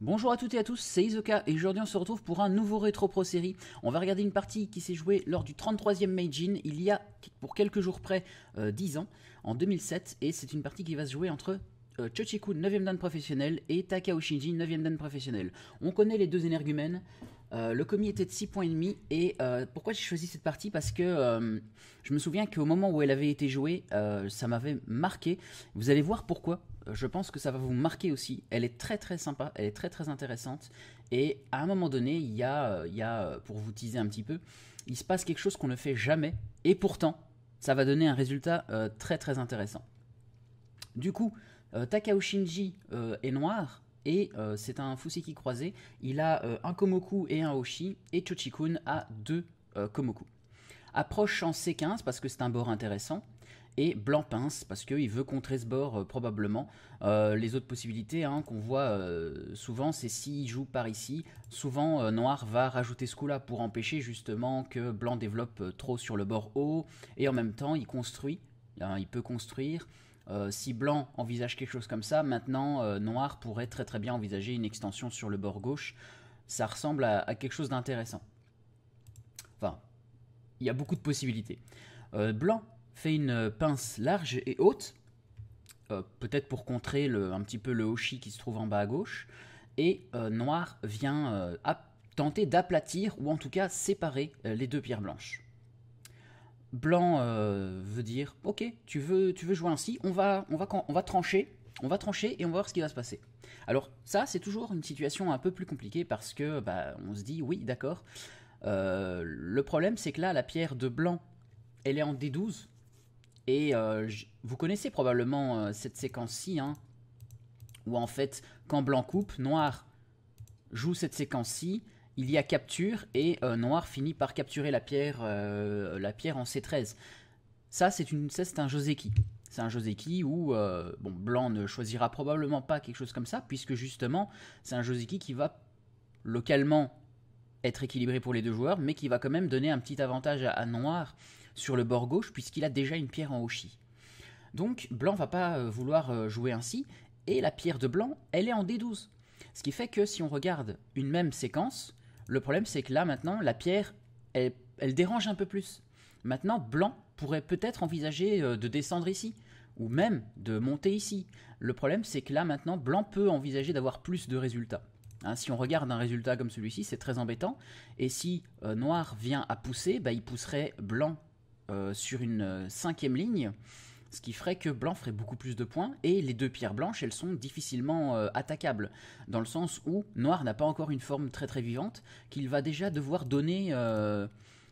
Bonjour à toutes et à tous, c'est Isoka et aujourd'hui on se retrouve pour un nouveau rétro pro série. On va regarder une partie qui s'est jouée lors du 33e Meijin il y a pour quelques jours près 10 euh, ans, en 2007, et c'est une partie qui va se jouer entre euh, Chochiku 9e dan professionnel et Takao Shinji 9e dan professionnel. On connaît les deux énergumènes, euh, le commis était de 6 points et demi et pourquoi j'ai choisi cette partie Parce que je me souviens qu'au moment où elle avait été jouée, ça m'avait marqué. Vous allez voir pourquoi je pense que ça va vous marquer aussi. Elle est très très sympa, elle est très très intéressante. Et à un moment donné, il y a, y a pour vous teaser un petit peu, il se passe quelque chose qu'on ne fait jamais. Et pourtant, ça va donner un résultat euh, très très intéressant. Du coup, euh, Takao Shinji euh, est noir. Et c'est un qui croisé. Il a un Komoku et un Oshi. Et Chochikun a deux Komoku. Approche en C15 parce que c'est un bord intéressant et blanc pince parce qu'il veut contrer ce bord euh, probablement. Euh, les autres possibilités hein, qu'on voit euh, souvent, c'est s'il joue par ici, souvent noir va rajouter ce coup-là pour empêcher justement que blanc développe trop sur le bord haut et en même temps il construit, hein, il peut construire. si blanc envisage quelque chose comme ça, maintenant noir pourrait très très bien envisager une extension sur le bord gauche. Ça ressemble à, à quelque chose d'intéressant. Enfin, il y a beaucoup de possibilités. blanc fait une euh, pince large et haute, euh, peut-être pour contrer un petit peu le hoshi qui se trouve en bas à gauche, et euh, noir vient tenter d'aplatir ou en tout cas séparer les deux pierres blanches. Blanc veut dire ok tu veux tu veux jouer ainsi on va on va on va trancher on va trancher et on va voir ce qui va se passer. Alors ça c'est toujours une situation un peu plus compliquée parce que bah, on se dit oui d'accord le problème c'est que là la pierre de blanc elle est en D12 et euh, vous connaissez probablement euh, cette séquence-ci, hein, où en fait, quand blanc coupe, noir joue cette séquence-ci, il y a capture et euh, noir finit par capturer la pierre, la pierre en C13. Ça, c'est un Joseki. C'est un Joseki où bon, blanc ne choisira probablement pas quelque chose comme ça, puisque justement, c'est un Joseki qui va localement être équilibré pour les deux joueurs, mais qui va quand même donner un petit avantage à noir sur le bord gauche puisqu'il a déjà une pierre en Oshi. Donc Blanc va pas euh, vouloir euh, jouer ainsi et la pierre de Blanc, elle est en D12. Ce qui fait que si on regarde une même séquence, le problème c'est que là maintenant la pierre elle, elle dérange un peu plus. Maintenant Blanc pourrait peut-être envisager euh, de descendre ici ou même de monter ici. Le problème c'est que là maintenant Blanc peut envisager d'avoir plus de résultats. Hein, si on regarde un résultat comme celui-ci, c'est très embêtant. Et si noir vient à pousser, bah, il pousserait blanc euh, sur une euh, cinquième ligne, ce qui ferait que blanc ferait beaucoup plus de points, et les deux pierres blanches, elles sont difficilement euh, attaquables, dans le sens où noir n'a pas encore une forme très très vivante, qu'il va déjà devoir donner...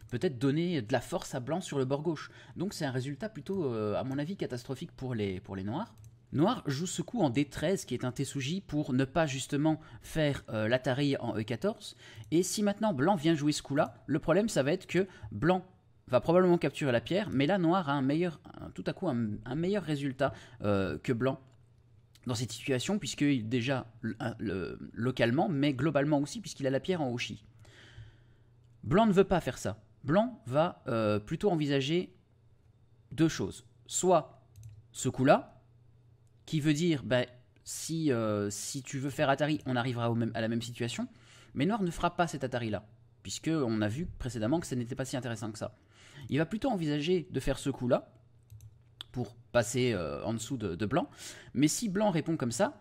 peut-être donner de la force à blanc sur le bord gauche. Donc c'est un résultat plutôt, à mon avis, catastrophique pour les, pour les noirs. Noir joue ce coup en D13 qui est un Tsuji pour ne pas justement faire l'Atari en E14 et si maintenant blanc vient jouer ce coup là le problème ça va être que blanc va probablement capturer la pierre, mais là, noir a un meilleur, tout à coup un, meilleur résultat euh, que blanc dans cette situation, puisque déjà localement, mais globalement aussi, puisqu'il a la pierre en Oshi. Blanc ne veut pas faire ça. Blanc va euh, plutôt envisager deux choses. Soit ce coup-là, qui veut dire, ben, si, euh, si tu veux faire Atari, on arrivera au même, à la même situation, mais Noir ne fera pas cet Atari-là, puisque on a vu précédemment que ce n'était pas si intéressant que ça il va plutôt envisager de faire ce coup-là pour passer euh, en dessous de, blanc. Mais si blanc répond comme ça,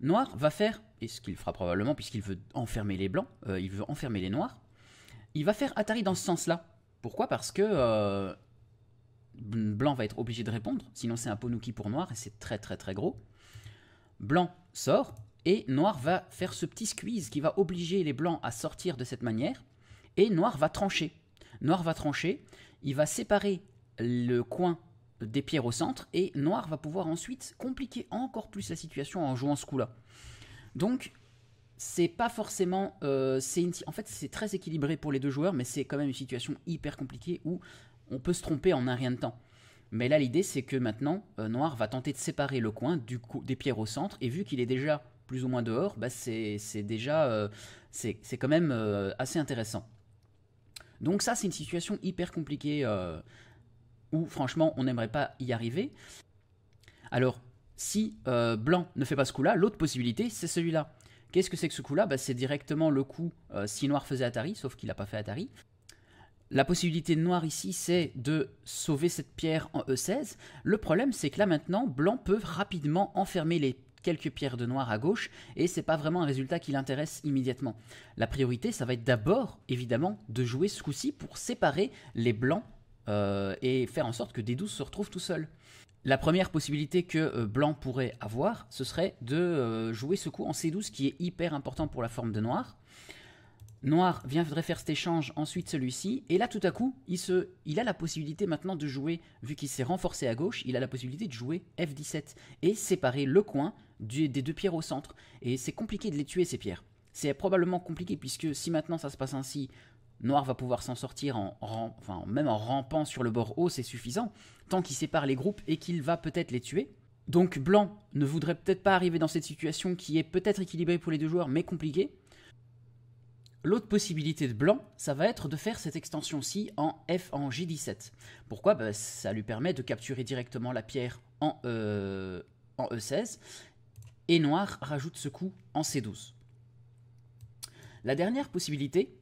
noir va faire, et ce qu'il fera probablement puisqu'il veut enfermer les blancs, euh, il veut enfermer les noirs, il va faire Atari dans ce sens-là. Pourquoi Parce que euh, blanc va être obligé de répondre, sinon c'est un Ponuki pour noir et c'est très très très gros. Blanc sort, et Noir va faire ce petit squeeze qui va obliger les Blancs à sortir de cette manière, et Noir va trancher. Noir va trancher, il va séparer le coin des pierres au centre, et Noir va pouvoir ensuite compliquer encore plus la situation en jouant ce coup-là. Donc, c'est pas forcément. Euh, en fait, c'est très équilibré pour les deux joueurs, mais c'est quand même une situation hyper compliquée où on peut se tromper en un rien de temps. Mais là, l'idée, c'est que maintenant, euh, Noir va tenter de séparer le coin des pierres au centre, et vu qu'il est déjà plus ou moins dehors, bah, c'est déjà. Euh, c'est quand même assez intéressant. Donc ça, c'est une situation hyper compliquée euh, où franchement, on n'aimerait pas y arriver. Alors, si euh, Blanc ne fait pas ce coup-là, l'autre possibilité, c'est celui-là. Qu'est-ce que c'est que ce coup-là bah, C'est directement le coup euh, si Noir faisait Atari, sauf qu'il n'a pas fait Atari. La possibilité de Noir ici, c'est de sauver cette pierre en E16. Le problème, c'est que là maintenant, Blanc peut rapidement enfermer les quelques pierres de noir à gauche, et c'est pas vraiment un résultat qui l'intéresse immédiatement. La priorité, ça va être d'abord, évidemment, de jouer ce coup-ci pour séparer les blancs euh, et faire en sorte que D12 se retrouve tout seul. La première possibilité que euh, blanc pourrait avoir, ce serait de euh, jouer ce coup en C12 qui est hyper important pour la forme de noir. Noir viendrait faire cet échange, ensuite celui-ci, et là tout à coup, il, se, il a la possibilité maintenant de jouer, vu qu'il s'est renforcé à gauche, il a la possibilité de jouer F17 et séparer le coin des deux pierres au centre. Et c'est compliqué de les tuer ces pierres. C'est probablement compliqué puisque si maintenant ça se passe ainsi, Noir va pouvoir s'en sortir en enfin, même en rampant sur le bord haut, c'est suffisant, tant qu'il sépare les groupes et qu'il va peut-être les tuer. Donc Blanc ne voudrait peut-être pas arriver dans cette situation qui est peut-être équilibrée pour les deux joueurs, mais compliquée. L'autre possibilité de blanc, ça va être de faire cette extension-ci en F en J17. Pourquoi bah, Ça lui permet de capturer directement la pierre en, euh, en E16, et noir rajoute ce coup en C12. La dernière possibilité,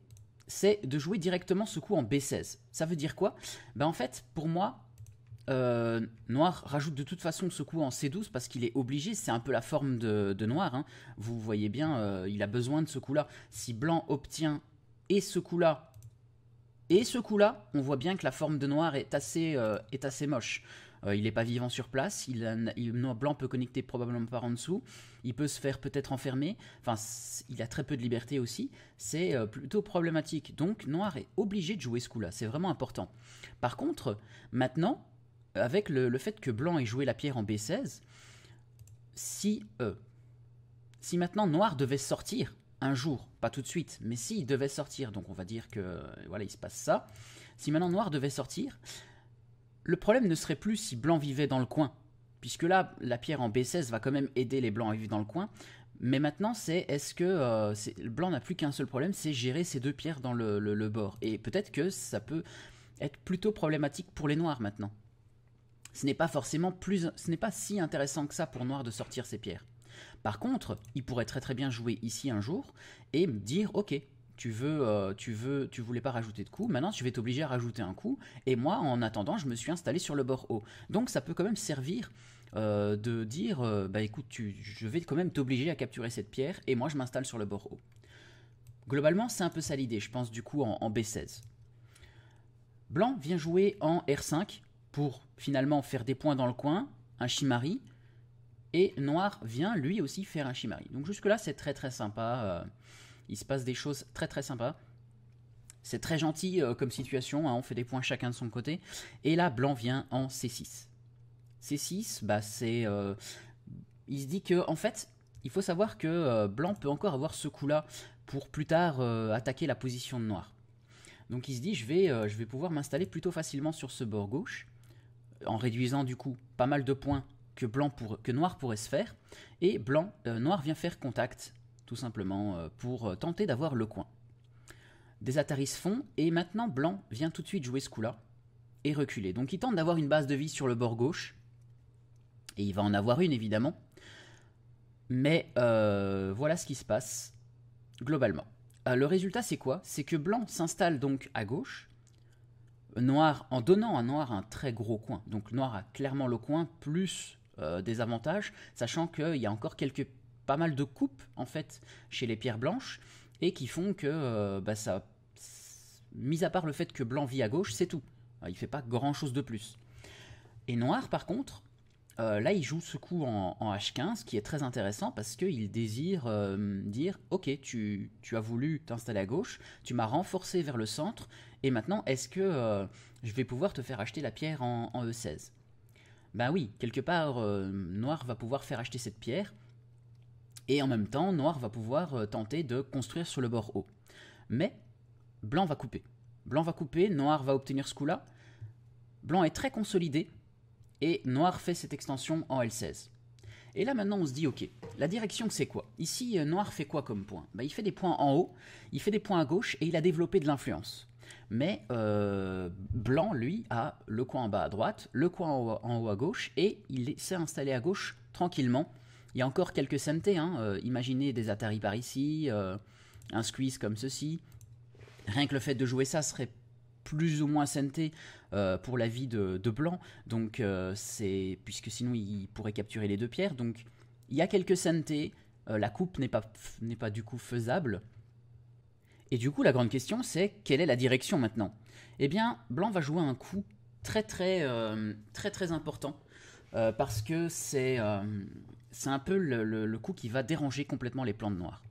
c'est de jouer directement ce coup en B16. Ça veut dire quoi bah En fait, pour moi, euh, noir rajoute de toute façon ce coup en C12 parce qu'il est obligé, c'est un peu la forme de, Noir. Hein. Vous voyez bien, euh, il a besoin de ce coup-là. Si Blanc obtient et ce coup-là et ce coup-là, on voit bien que la forme de Noir est assez, euh, est assez moche. il n'est pas vivant sur place, il, a, Blanc peut connecter probablement par en dessous, il peut se faire peut-être enfermer, enfin il a très peu de liberté aussi, c'est plutôt problématique. Donc Noir est obligé de jouer ce coup-là, c'est vraiment important. Par contre, maintenant, avec le, fait que blanc ait joué la pierre en B16, si, euh, si maintenant noir devait sortir un jour, pas tout de suite, mais s'il devait sortir, donc on va dire que euh, voilà, il se passe ça, si maintenant noir devait sortir, le problème ne serait plus si blanc vivait dans le coin, puisque là, la pierre en B16 va quand même aider les blancs à vivre dans le coin, mais maintenant, c'est est-ce que euh, blanc n'a plus qu'un seul problème, c'est gérer ces deux pierres dans le bord. Et peut-être que ça peut être plutôt problématique pour les noirs maintenant ce n'est pas forcément plus, ce n'est pas si intéressant que ça pour Noir de sortir ses pierres. Par contre, il pourrait très très bien jouer ici un jour et me dire ok. Tu veux, euh, tu veux, tu voulais pas rajouter de coup. Maintenant, je vais t'obliger à rajouter un coup. Et moi, en attendant, je me suis installé sur le bord haut. Donc, ça peut quand même servir euh, de dire, euh, bah écoute, je vais quand même t'obliger à capturer cette pierre. Et moi, je m'installe sur le bord haut. Globalement, c'est un peu ça l'idée, je pense, du coup, en B16. Blanc vient jouer en R5 pour finalement faire des points dans le coin, un chimari. et Noir vient lui aussi faire un chimari. Donc jusque-là, c'est très très sympa. Euh, il se passe des choses très très sympas. C'est très gentil euh, comme situation, hein, on fait des points chacun de son côté. Et là, Blanc vient en C6. C6, bah c'est... Euh, il se dit que, en fait, il faut savoir que Blanc peut encore avoir ce coup-là pour plus tard attaquer la position de Noir. Donc il se dit, je vais, je vais pouvoir m'installer plutôt facilement sur ce bord gauche en réduisant du coup pas mal de points que, blanc pour, que noir pourrait se faire, et blanc, euh, noir vient faire contact, tout simplement, euh, pour euh, tenter d'avoir le coin. Des Ataris font, et maintenant blanc vient tout de suite jouer ce coup-là, et reculer. Donc il tente d'avoir une base de vie sur le bord gauche, et il va en avoir une évidemment, mais voilà ce qui se passe globalement. le résultat c'est quoi C'est que blanc s'installe donc à gauche, Noir, en donnant à Noir un très gros coin. Donc Noir a clairement le coin plus euh, des avantages, sachant qu'il y a encore quelques pas mal de coupes en fait chez les pierres blanches et qui font que euh, bah, ça, mis à part le fait que Blanc vit à gauche, c'est tout. Il fait pas grand chose de plus. Et Noir par contre, euh, là, il joue ce coup en, H15, qui est très intéressant parce qu'il désire euh, dire Ok, tu, as voulu t'installer à gauche, tu m'as renforcé vers le centre, et maintenant, est-ce que euh, je vais pouvoir te faire acheter la pierre en, en E16 Ben oui, quelque part, Noir va pouvoir faire acheter cette pierre, et en même temps, Noir va pouvoir tenter de construire sur le bord haut. Mais Blanc va couper. Blanc va couper, Noir va obtenir ce coup-là. Blanc est très consolidé, et Noir fait cette extension en L16. Et là maintenant on se dit ok, la direction c'est quoi Ici euh, Noir fait quoi comme point bah, Il fait des points en haut, il fait des points à gauche et il a développé de l'influence. Mais euh, Blanc, lui, a le coin en bas à droite, le coin en haut, à gauche, et il s'est installé à gauche tranquillement. Il y a encore quelques saintetés, hein, euh, imaginez des Atari par ici, un squeeze comme ceci. Rien que le fait de jouer ça serait plus ou moins sainté euh, pour la vie de, Blanc, donc euh, c'est puisque sinon il pourrait capturer les deux pierres. Donc il y a quelques saintetés. Euh, la coupe n'est pas pas du coup faisable. Et du coup, la grande question, c'est quelle est la direction maintenant Eh bien, Blanc va jouer un coup très très très très important parce que c'est c'est un peu le, coup qui va déranger complètement les plans de noir.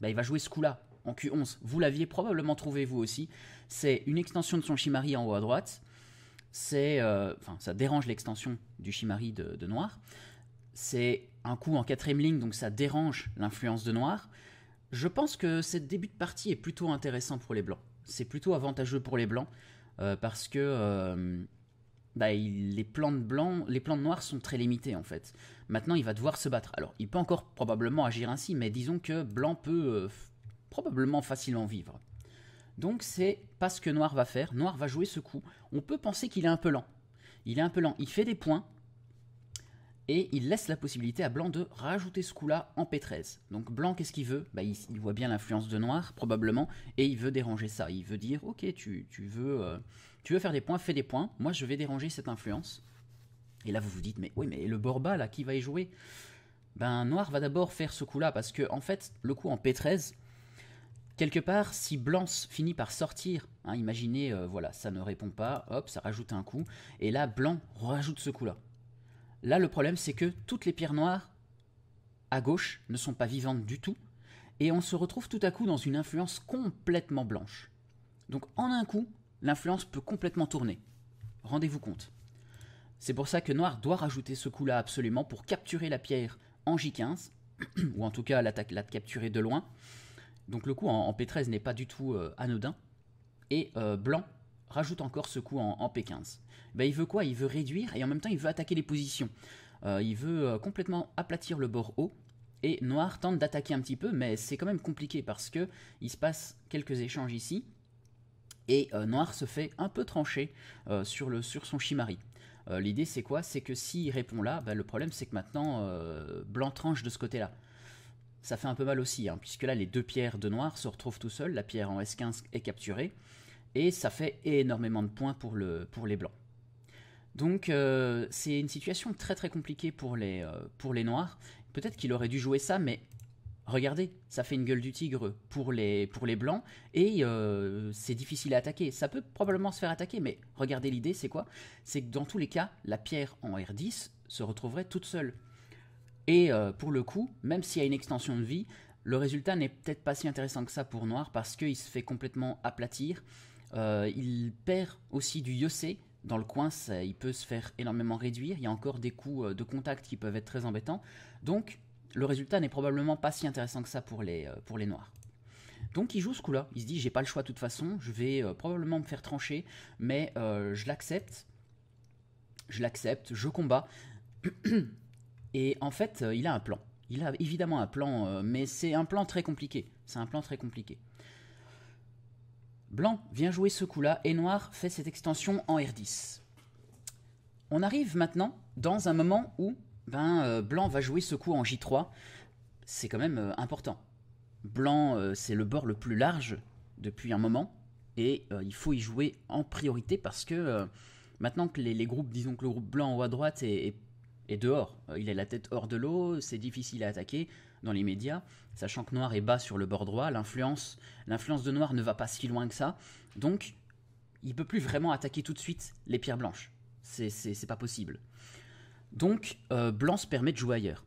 Ben, il va jouer ce coup-là en Q11, vous l'aviez probablement trouvé vous aussi. C'est une extension de son Shimari en haut à droite. C'est, euh, enfin, ça dérange l'extension du Chimari de, noir. C'est un coup en quatrième ligne, donc ça dérange l'influence de noir. Je pense que ce début de partie est plutôt intéressant pour les blancs. C'est plutôt avantageux pour les blancs euh, parce que euh, bah, les plans de les plans de noir sont très limités en fait. Maintenant, il va devoir se battre. Alors, il peut encore probablement agir ainsi, mais disons que blanc peut probablement facilement vivre. Donc c'est pas ce que Noir va faire. Noir va jouer ce coup. On peut penser qu'il est un peu lent. Il est un peu lent. Il fait des points. Et il laisse la possibilité à Blanc de rajouter ce coup-là en P13. Donc Blanc, qu'est-ce qu'il veut bah, il, voit bien l'influence de Noir, probablement, et il veut déranger ça. Il veut dire, ok, tu, tu veux, euh, tu veux faire des points, fais des points. Moi, je vais déranger cette influence. Et là, vous vous dites, mais oui, mais le Borba, là, qui va y jouer Ben, Noir va d'abord faire ce coup-là, parce que, en fait, le coup en P13, Quelque part, si blanc finit par sortir, hein, imaginez, euh, voilà, ça ne répond pas, hop, ça rajoute un coup, et là, blanc rajoute ce coup-là. Là, le problème, c'est que toutes les pierres noires à gauche ne sont pas vivantes du tout, et on se retrouve tout à coup dans une influence complètement blanche. Donc en un coup, l'influence peut complètement tourner. Rendez-vous compte. C'est pour ça que noir doit rajouter ce coup-là absolument pour capturer la pierre en J15, ou en tout cas la, la capturer de loin, donc le coup en, P13 n'est pas du tout euh, anodin. Et euh, Blanc rajoute encore ce coup en, P15. Ben, il veut quoi Il veut réduire et en même temps il veut attaquer les positions. Euh, il veut complètement aplatir le bord haut. Et Noir tente d'attaquer un petit peu, mais c'est quand même compliqué parce que il se passe quelques échanges ici. Et Noir se fait un peu trancher sur, le, sur son chimari. L'idée c'est quoi C'est que s'il répond là, ben, le problème c'est que maintenant Blanc tranche de ce côté-là ça fait un peu mal aussi, hein, puisque là les deux pierres de noir se retrouvent tout seuls, la pierre en S15 est capturée, et ça fait énormément de points pour, le, pour les blancs. Donc euh, c'est une situation très très compliquée pour les, euh, pour les noirs. Peut-être qu'il aurait dû jouer ça, mais regardez, ça fait une gueule du tigre pour les, pour les blancs, et euh, c'est difficile à attaquer. Ça peut probablement se faire attaquer, mais regardez l'idée, c'est quoi C'est que dans tous les cas, la pierre en R10 se retrouverait toute seule. Et euh, pour le coup, même s'il y a une extension de vie, le résultat n'est peut-être pas si intéressant que ça pour Noir parce qu'il se fait complètement aplatir. Euh, il perd aussi du Yose, Dans le coin, il peut se faire énormément réduire. Il y a encore des coups euh, de contact qui peuvent être très embêtants. Donc, le résultat n'est probablement pas si intéressant que ça pour les, pour les Noirs. Donc il joue ce coup-là. Il se dit j'ai pas le choix de toute façon, je vais probablement me faire trancher, mais je l'accepte. Je l'accepte, je combats. Et en fait, euh, il a un plan. Il a évidemment un plan, euh, mais c'est un plan très compliqué. C'est un plan très compliqué. Blanc vient jouer ce coup-là et Noir fait cette extension en R10. On arrive maintenant dans un moment où ben, euh, Blanc va jouer ce coup en J3. C'est quand même important. Blanc, c'est le bord le plus large depuis un moment et il faut y jouer en priorité parce que maintenant que les, groupes, disons que le groupe blanc en haut à droite est et dehors. Euh, il a la tête hors de l'eau, c'est difficile à attaquer dans les médias, sachant que Noir est bas sur le bord droit, l'influence, l'influence de Noir ne va pas si loin que ça, donc il peut plus vraiment attaquer tout de suite les pierres blanches. C'est pas possible. Donc euh, Blanc se permet de jouer ailleurs.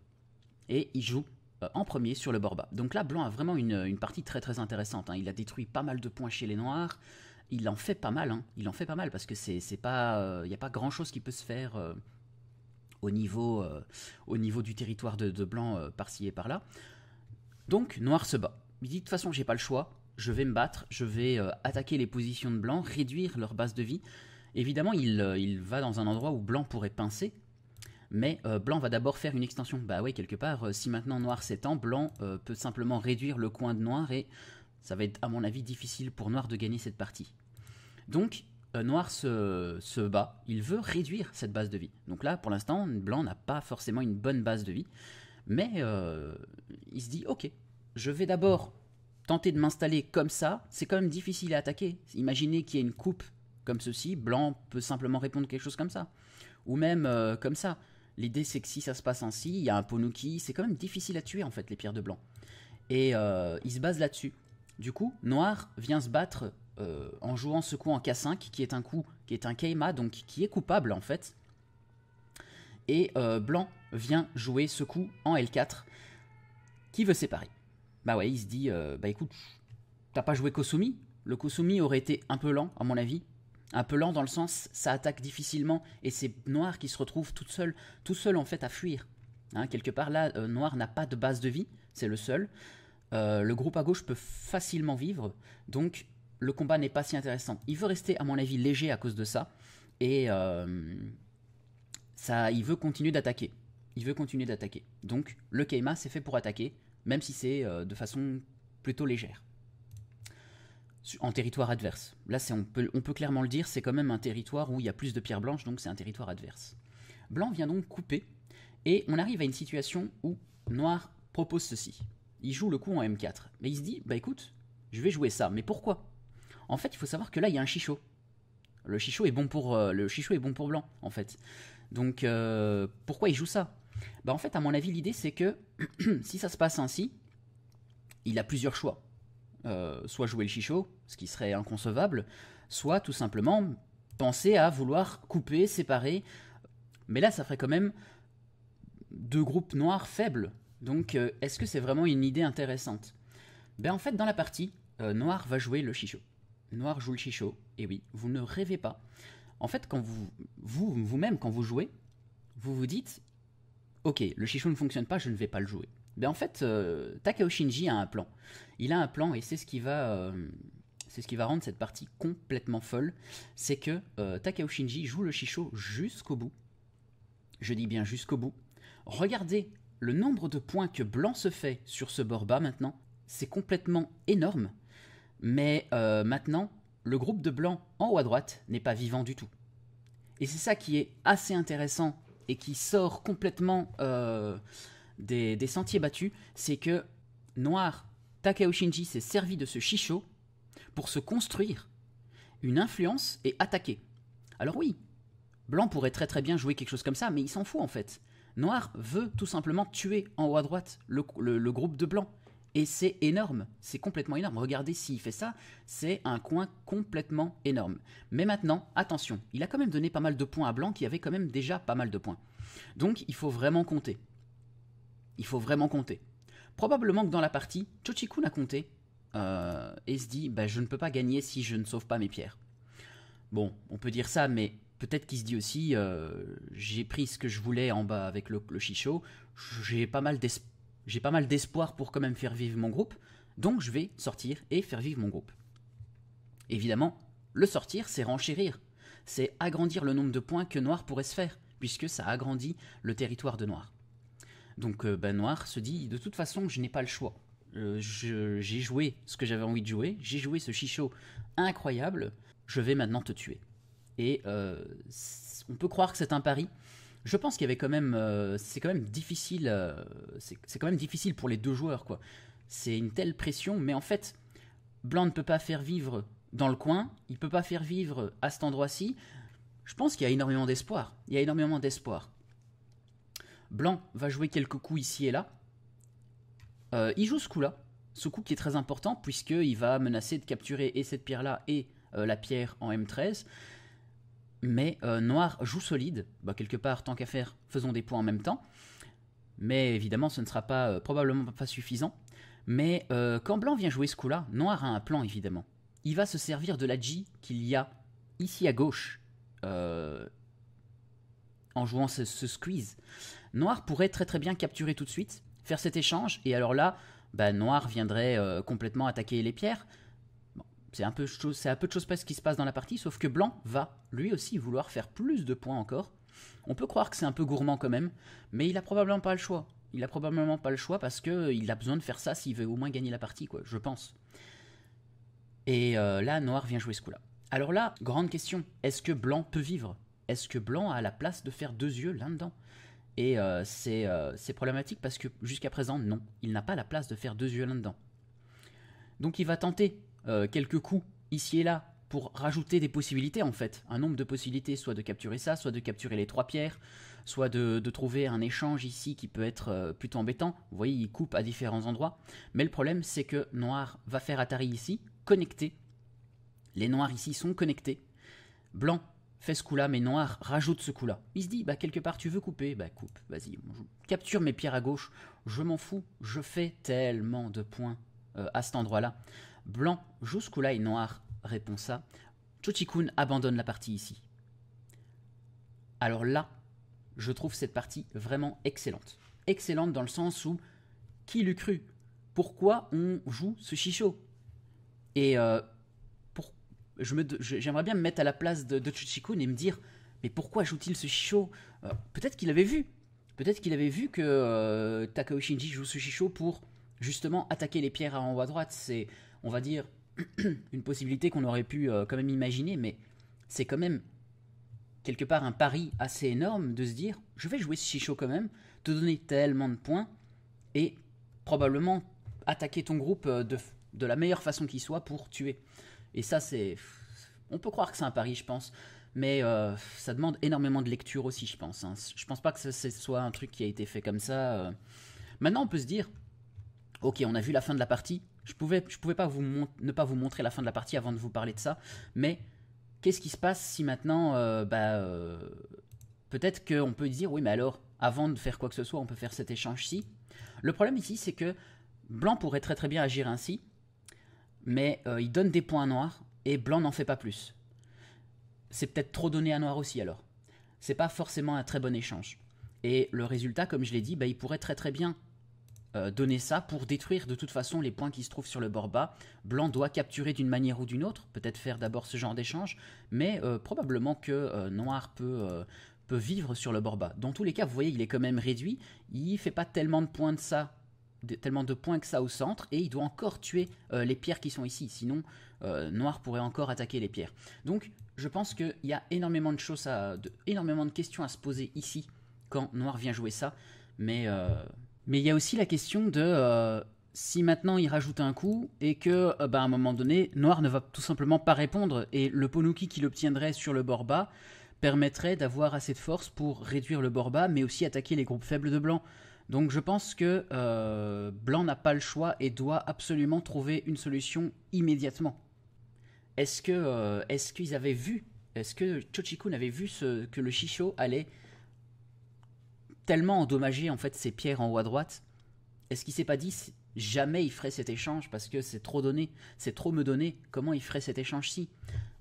Et il joue euh, en premier sur le bord bas. Donc là, Blanc a vraiment une, partie très très intéressante. Hein. Il a détruit pas mal de points chez les Noirs. Il en fait pas mal, hein. il en fait pas mal parce que c'est pas, il n'y a pas grand chose qui peut se faire au niveau, euh, au niveau du territoire de, Blanc euh, par-ci et par-là. Donc Noir se bat. Il dit de toute façon j'ai pas le choix, je vais me battre, je vais euh, attaquer les positions de Blanc, réduire leur base de vie. Évidemment il, va dans un endroit où Blanc pourrait pincer, mais Blanc va d'abord faire une extension. Bah ouais quelque part, si maintenant Noir s'étend, Blanc peut simplement réduire le coin de Noir et ça va être à mon avis difficile pour Noir de gagner cette partie. Donc euh, noir se, bat, il veut réduire cette base de vie. Donc là, pour l'instant, Blanc n'a pas forcément une bonne base de vie, mais euh, il se dit, ok, je vais d'abord tenter de m'installer comme ça, c'est quand même difficile à attaquer. Imaginez qu'il y ait une coupe comme ceci, Blanc peut simplement répondre quelque chose comme ça. Ou même euh, comme ça. L'idée c'est que si ça se passe ainsi, il y a un Ponuki, c'est quand même difficile à tuer en fait les pierres de Blanc. Et il se base là-dessus. Du coup, Noir vient se battre euh, en jouant ce coup en K5, qui est un coup, qui est un Keima, donc qui est coupable en fait. Et euh, blanc vient jouer ce coup en L4, qui veut séparer. Bah ouais, il se dit, euh, bah écoute, t'as pas joué Kosumi Le Kosumi aurait été un peu lent, à mon avis. Un peu lent dans le sens, ça attaque difficilement, et c'est Noir qui se retrouve tout seul, tout seul en fait à fuir. Hein, quelque part là, Noir n'a pas de base de vie, c'est le seul. le groupe à gauche peut facilement vivre, donc le combat n'est pas si intéressant. Il veut rester, à mon avis, léger à cause de ça. Et euh, ça, il veut continuer d'attaquer. Il veut continuer d'attaquer. Donc, le Keima, c'est fait pour attaquer, même si c'est euh, de façon plutôt légère. En territoire adverse. Là, on peut, on peut clairement le dire, c'est quand même un territoire où il y a plus de pierres blanches, donc c'est un territoire adverse. Blanc vient donc couper, et on arrive à une situation où Noir propose ceci. Il joue le coup en M4, mais il se dit, bah écoute, je vais jouer ça, mais pourquoi en fait, il faut savoir que là, il y a un chichot. Le chichot est bon pour, euh, le chichot est bon pour blanc, en fait. Donc, euh, pourquoi il joue ça Bah, en fait, à mon avis, l'idée, c'est que si ça se passe ainsi, il a plusieurs choix. Euh, soit jouer le chichot, ce qui serait inconcevable, soit tout simplement penser à vouloir couper, séparer. Mais là, ça ferait quand même deux groupes noirs faibles. Donc, est-ce que c'est vraiment une idée intéressante Ben, en fait, dans la partie, noir va jouer le chichot. Noir joue le chichot. Et oui, vous ne rêvez pas. En fait, quand vous, vous, vous-même, quand vous jouez, vous vous dites, ok, le shisho ne fonctionne pas, je ne vais pas le jouer. Mais ben, en fait, euh, Takao Shinji a un plan. Il a un plan et c'est ce qui va, euh, c'est ce qui va rendre cette partie complètement folle. C'est que euh, Takao Shinji joue le chichot jusqu'au bout. Je dis bien jusqu'au bout. Regardez le nombre de points que Blanc se fait sur ce bord bas maintenant. C'est complètement énorme. Mais euh, maintenant, le groupe de blancs en haut à droite n'est pas vivant du tout. Et c'est ça qui est assez intéressant et qui sort complètement euh, des, sentiers battus, c'est que Noir Takeo Shinji s'est servi de ce Shisho pour se construire une influence et attaquer. Alors oui, Blanc pourrait très très bien jouer quelque chose comme ça, mais il s'en fout en fait. Noir veut tout simplement tuer en haut à droite le, le groupe de Blanc. Et c'est énorme, c'est complètement énorme. Regardez s'il fait ça, c'est un coin complètement énorme. Mais maintenant, attention, il a quand même donné pas mal de points à Blanc qui avait quand même déjà pas mal de points. Donc il faut vraiment compter. Il faut vraiment compter. Probablement que dans la partie, Chochikun a compté euh, et se dit bah, je ne peux pas gagner si je ne sauve pas mes pierres. Bon, on peut dire ça, mais peut-être qu'il se dit aussi euh, j'ai pris ce que je voulais en bas avec le, le chichot, j'ai pas mal d'espoir j'ai pas mal d'espoir pour quand même faire vivre mon groupe, donc je vais sortir et faire vivre mon groupe. Évidemment, le sortir, c'est renchérir, c'est agrandir le nombre de points que Noir pourrait se faire, puisque ça agrandit le territoire de Noir. Donc euh, ben, Noir se dit, de toute façon, je n'ai pas le choix. Euh, j'ai joué ce que j'avais envie de jouer, j'ai joué ce chichot incroyable, je vais maintenant te tuer. Et euh, on peut croire que c'est un pari, je pense qu'il y avait quand même, euh, c'est quand même difficile, euh, c'est quand même difficile pour les deux joueurs quoi. C'est une telle pression, mais en fait, Blanc ne peut pas faire vivre dans le coin, il peut pas faire vivre à cet endroit-ci. Je pense qu'il y a énormément d'espoir. Il y a énormément d'espoir. Blanc va jouer quelques coups ici et là. Euh, il joue ce coup-là, ce coup qui est très important puisqu'il va menacer de capturer et cette pierre-là et la pierre en M13. Mais euh, Noir joue solide, bah, quelque part, tant qu'à faire, faisons des points en même temps. Mais évidemment, ce ne sera pas euh, probablement pas suffisant. Mais euh, quand Blanc vient jouer ce coup-là, Noir a un plan évidemment. Il va se servir de la G qu'il y a ici à gauche en jouant ce, squeeze. Noir pourrait très très bien capturer tout de suite, faire cet échange, et alors là, bah, Noir viendrait complètement attaquer les pierres. C'est un peu c'est peu de choses près ce qui se passe dans la partie, sauf que Blanc va lui aussi vouloir faire plus de points encore. On peut croire que c'est un peu gourmand quand même, mais il a probablement pas le choix. Il a probablement pas le choix parce que euh, il a besoin de faire ça s'il veut au moins gagner la partie, quoi. Je pense. Et euh, là, Noir vient jouer ce coup-là. Alors là, grande question est-ce que Blanc peut vivre Est-ce que Blanc a la place de faire deux yeux là-dedans Et euh, c'est problématique parce que jusqu'à présent, non, il n'a pas la place de faire deux yeux là-dedans. Donc il va tenter euh, quelques coups ici et là pour rajouter des possibilités en fait, un nombre de possibilités, soit de capturer ça, soit de capturer les trois pierres, soit de, trouver un échange ici qui peut être euh, plutôt embêtant. Vous voyez, il coupe à différents endroits. Mais le problème, c'est que noir va faire Atari ici, connecté. Les noirs ici sont connectés. Blanc fait ce coup-là, mais noir rajoute ce coup-là. Il se dit, bah quelque part tu veux couper, bah coupe, vas-y, capture mes pierres à gauche, je m'en fous, je fais tellement de points euh, à cet endroit-là. Blanc, jusque-là et noir, ça. Chuchikun abandonne la partie ici. Alors là, je trouve cette partie vraiment excellente. Excellente dans le sens où, qui l'eût cru Pourquoi on joue ce shisho Et euh, pour, me, j'aimerais bien me mettre à la place de, Chuchikun et me dire, mais pourquoi joue-t-il ce shisho euh, Peut-être qu'il avait vu. Peut-être qu'il avait vu que euh, Takao Shinji joue ce shisho pour justement attaquer les pierres à en haut à droite. C'est on va dire, une possibilité qu'on aurait pu euh, quand même imaginer, mais c'est quand même quelque part un pari assez énorme de se dire je vais jouer ce quand même, te donner tellement de points et probablement attaquer ton groupe euh, de, la meilleure façon qui soit pour tuer. Et ça, c'est. On peut croire que c'est un pari, je pense, mais euh, ça demande énormément de lecture aussi, je pense. Hein. Je pense pas que ce soit un truc qui a été fait comme ça. Maintenant, on peut se dire ok, on a vu la fin de la partie, je pouvais, je pouvais pas vous ne pas vous montrer la fin de la partie avant de vous parler de ça, mais qu'est-ce qui se passe si maintenant, euh, bah, euh, peut-être qu'on peut dire, oui, mais alors, avant de faire quoi que ce soit, on peut faire cet échange-ci. Le problème ici, c'est que Blanc pourrait très très bien agir ainsi, mais euh, il donne des points à Noir et Blanc n'en fait pas plus. C'est peut-être trop donné à Noir aussi alors. C'est pas forcément un très bon échange. Et le résultat, comme je l'ai dit, bah, il pourrait très très bien euh, donner ça pour détruire de toute façon les points qui se trouvent sur le bord bas. Blanc doit capturer d'une manière ou d'une autre, peut-être faire d'abord ce genre d'échange, mais euh, probablement que euh, Noir peut, peut vivre sur le bord bas. Dans tous les cas, vous voyez, il est quand même réduit, il fait pas tellement de points de ça tellement de points que ça au centre, et il doit encore tuer les pierres qui sont ici, sinon Noir pourrait encore attaquer les pierres. Donc je pense qu'il y a énormément de choses, à, énormément de questions à se poser ici quand Noir vient jouer ça, mais mais il y a aussi la question de euh, si maintenant il rajoute un coup et que, euh, bah, à un moment donné, Noir ne va tout simplement pas répondre et le Ponuki qu'il obtiendrait sur le bord bas permettrait d'avoir assez de force pour réduire le bord bas, mais aussi attaquer les groupes faibles de Blanc. Donc je pense que euh, Blanc n'a pas le choix et doit absolument trouver une solution immédiatement. Est-ce que est-ce qu'ils avaient vu, est-ce que Chochikun avait vu ce, que le Shisho allait tellement endommagé en fait ces pierres en haut à droite. Est-ce qu'il s'est pas dit jamais il ferait cet échange parce que c'est trop donné, c'est trop me donné, comment il ferait cet échange-ci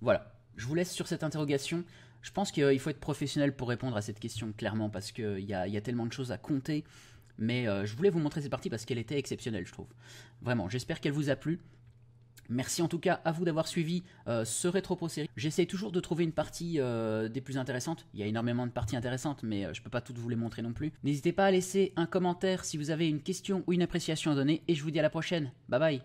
Voilà, je vous laisse sur cette interrogation. Je pense qu'il faut être professionnel pour répondre à cette question, clairement, parce qu'il y, y a, tellement de choses à compter. Mais euh, je voulais vous montrer cette partie parce qu'elle était exceptionnelle, je trouve. Vraiment, j'espère qu'elle vous a plu. Merci en tout cas à vous d'avoir suivi euh, ce rétropos série. J'essaie toujours de trouver une partie euh, des plus intéressantes. Il y a énormément de parties intéressantes, mais je euh, je peux pas toutes vous les montrer non plus. N'hésitez pas à laisser un commentaire si vous avez une question ou une appréciation à donner, et je vous dis à la prochaine. Bye bye